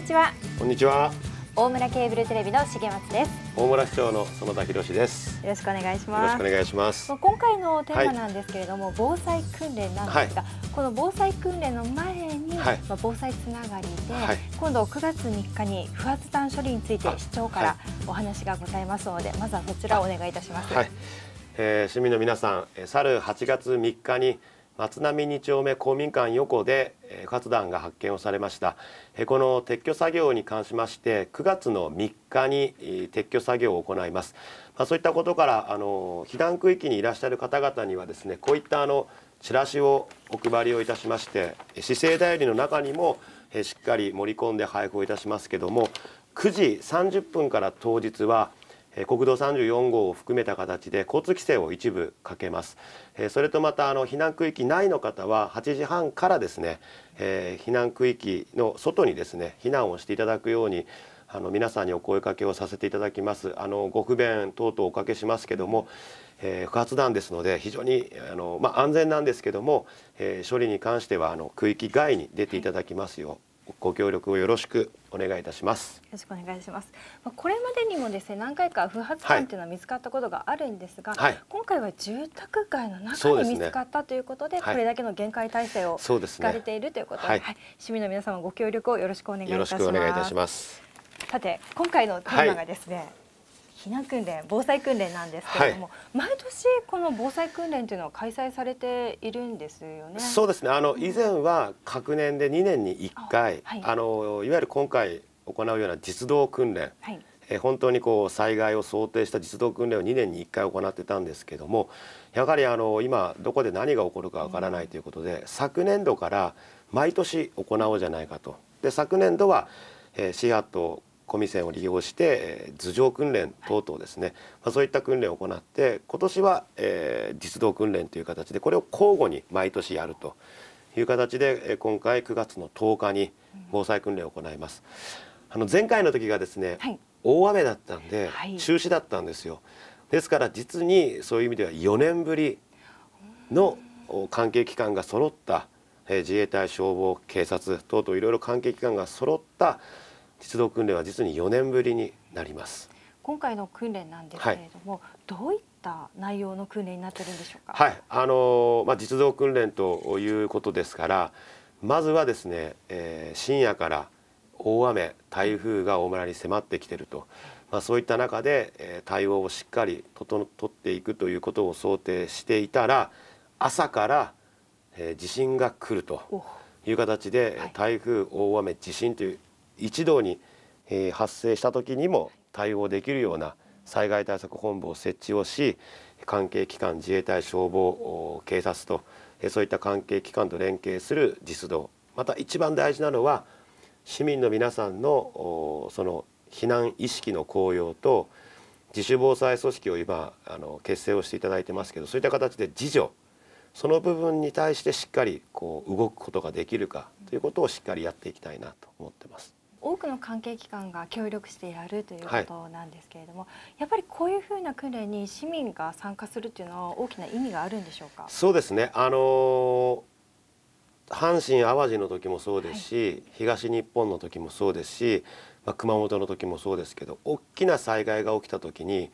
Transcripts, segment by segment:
にちはこんにちは大村ケーブルテレビの重松です大村市長の園田博ですよろしくお願いしますよろしくお願いします今回のテーマなんですけれども、はい、防災訓練なんですが、はい、この防災訓練の前に、はい、まあ防災つながりで、今度9月3日に不発弾処理について市長からお話がございますので、まずはそちらをお願いいたします、えー、市民の皆さん去る8月3日に松並2丁目公民館横で活弾が発見をされましたこの撤去作業に関しまして9月の3日に撤去作業を行いますまそういったことからあの避難区域にいらっしゃる方々にはですねこういったあのチラシをお配りをいたしまして市政代理の中にもしっかり盛り込んで配布をいたしますけども9時30分から当日は国道34号を含めた形で交通規制を一部かけますそれとまたあの避難区域内の方は8時半からですね避難区域の外にですね避難をしていただくようにあの皆さんにお声かけをさせていただきますあのご不便等々おかけしますけども、えー、不発弾ですので非常にあの、まあ、安全なんですけども、えー、処理に関してはあの区域外に出ていただきますよう、ご協力をよろしくお願いいたします。よろしくお願いします。まあ、これまでにもですね、何回か不発弾というのは見つかったことがあるんですが、はい、今回は住宅街の中に見つかったということで、でねこれだけの限界体制を敷かれているということで、でねはい、市民の皆様ご協力をよろしくお願いいたします。ますさて、今回のテーマがですね。避難訓練防災訓練なんですけれども、はい、毎年この防災訓練というのは開催されているんですよね。そうですねあの以前は各年で2年に1回、はい、あのいわゆる今回行うような実動訓練、はい、え本当にこう災害を想定した実動訓練を2年に1回行ってたんですけどもやはりあの今どこで何が起こるかわからないということで、うん、昨年度から毎年行おうじゃないかと。で昨年度は、えー、シアトコミセンを利用して、えー、頭上訓練等々ですね、はい、まあ、そういった訓練を行って今年は、えー、実動訓練という形でこれを交互に毎年やるという形で、えー、今回9月の10日に防災訓練を行います。あの前回の時がですね、はい、大雨だったんで、中止だったんですよですから実にそういう意味では4年ぶりの関係機関が揃った、自衛隊消防警察等々いろいろ関係機関が揃った実動訓練は実に4年ぶりになります。今回の訓練なんですけれども、はい、どういった内容の訓練になってるんでしょうか。はい、あのまあ実動訓練ということですから、まずはですね、えー、深夜から大雨、台風が大村に迫ってきていると、まあそういった中で、えー、対応をしっかり整っていくということを想定していたら、朝から、えー、地震が来るという形で、はい、台風、大雨、地震という一堂に、え発生した時にも対応できるような災害対策本部を設置をし関係機関自衛隊消防警察と、えそういった関係機関と連携する実動また一番大事なのは市民の皆さんのその避難意識の高揚と自主防災組織を今あの結成をしていただいてますけどそういった形で自助その部分に対してしっかりこう動くことができるかということをしっかりやっていきたいなと思ってます。多くの関係機関が協力してやるということなんですけれども、はい、やっぱりこういうふうな訓練に市民が参加するというのは大きな意味があるんでしょうかそうですね、あのー、阪神・淡路の時もそうですし、はい、東日本の時もそうですし、まあ、熊本の時もそうですけど大きな災害が起きた時に、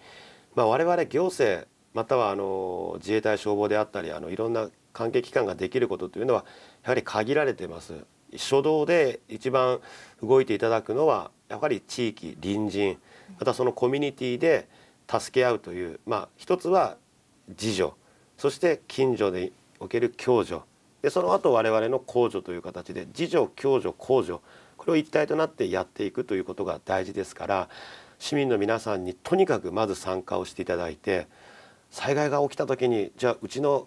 まあ、我々行政またはあの自衛隊消防であったりあのいろんな関係機関ができることというのはやはり限られています。初動で一番動いていただくのはやはり地域隣人またそのコミュニティで助け合うという、まあ、一つは自助そして近所でおける共助でその後我々の公助という形で自助共助公助これを一体となってやっていくということが大事ですから市民の皆さんにとにかくまず参加をしていただいて災害が起きた時にじゃあうちの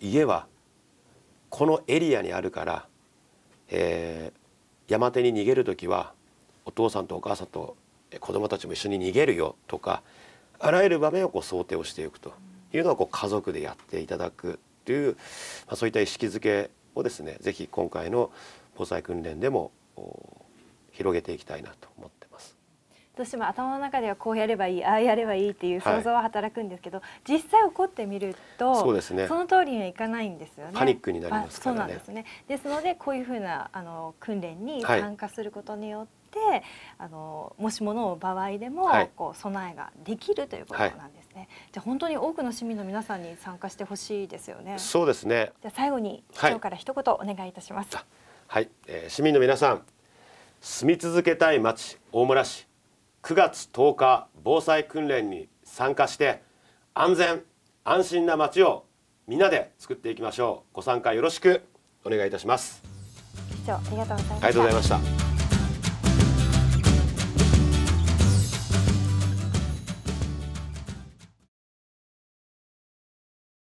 家はこのエリアにあるからえー、山手に逃げる時はお父さんとお母さんと子どもたちも一緒に逃げるよとかあらゆる場面をこう想定をしていくというのはこう家族でやっていただくという、まあ、そういった意識づけをですねぜひ今回の防災訓練でも広げていきたいなと思ってどうしても頭の中ではこうやればいいああやればいいっていう想像は働くんですけど、はい、実際起こってみるとそうです、ね、その通りにはいかないんですよね。パニックになります、ね、そうなんですねですのでこういうふうなあの訓練に参加することによって、はい、あのもしもの場合でも、はい、こう備えができるということなんですね。じゃ本当に多くの市民の皆さんに参加してほしいですよね。そうですね。じゃ最後に市長から一言お願いいたします。はい、えー、市民の皆さん住み続けたい町大村市9月10日防災訓練に参加して安全安心な街をみんなで作っていきましょうご参加よろしくお願いいたします以上ありがとうございました